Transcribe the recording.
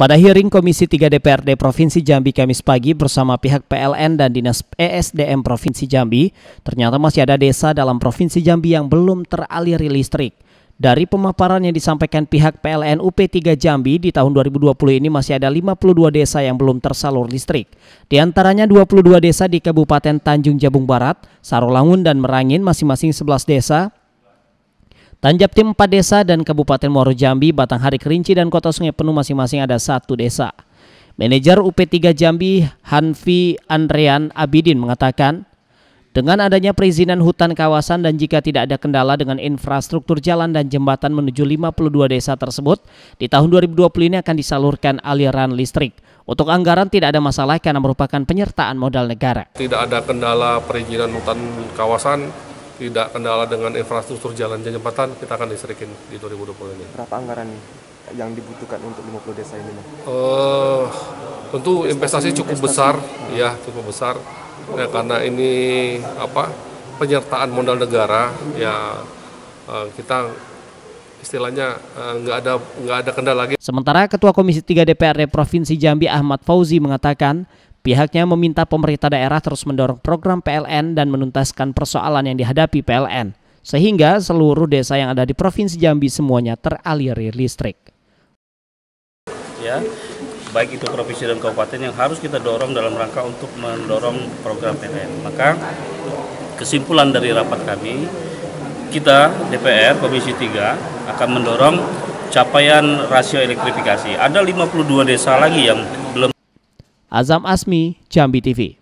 Pada hearing Komisi 3 DPRD Provinsi Jambi Kamis pagi bersama pihak PLN dan Dinas ESDM Provinsi Jambi, ternyata masih ada desa dalam Provinsi Jambi yang belum teraliri listrik. Dari pemaparan yang disampaikan pihak PLN UP3 Jambi di tahun 2020 ini masih ada 52 desa yang belum tersalur listrik. Di antaranya 22 desa di Kabupaten Tanjung Jabung Barat, Sarolangun dan Merangin masing-masing 11 desa, Tanjap tim 4 desa dan Kabupaten Muaro Jambi, Batanghari Kerinci dan Kota Sungai Penuh masing-masing ada satu desa. Manajer UP3 Jambi Hanfi Andrean Abidin mengatakan, dengan adanya perizinan hutan kawasan dan jika tidak ada kendala dengan infrastruktur jalan dan jembatan menuju 52 desa tersebut, di tahun 2020 ini akan disalurkan aliran listrik. Untuk anggaran tidak ada masalah karena merupakan penyertaan modal negara. Tidak ada kendala perizinan hutan kawasan, tidak kendala dengan infrastruktur jalan dan jembatan, kita akan listrikin di 2020 ini. Berapa anggaran yang dibutuhkan untuk 50 desa ini? Uh, tentu investasi, investasi cukup investasi. besar, nah. ya cukup besar. Ya, karena ini apa penyertaan modal negara, ya uh, kita istilahnya eh, nggak uh, ada nggak ada kendala lagi. Sementara Ketua Komisi 3 DPRD Provinsi Jambi Ahmad Fauzi mengatakan Pihaknya meminta pemerintah daerah terus mendorong program PLN dan menuntaskan persoalan yang dihadapi PLN, sehingga seluruh desa yang ada di Provinsi Jambi semuanya teraliri listrik. Ya, baik itu provinsi dan kabupaten yang harus kita dorong dalam rangka untuk mendorong program PLN. Maka kesimpulan dari rapat kami, kita DPR Komisi 3 akan mendorong capaian rasio elektrifikasi. Ada 52 desa lagi yang belum Azam Asmi, Jambi TV.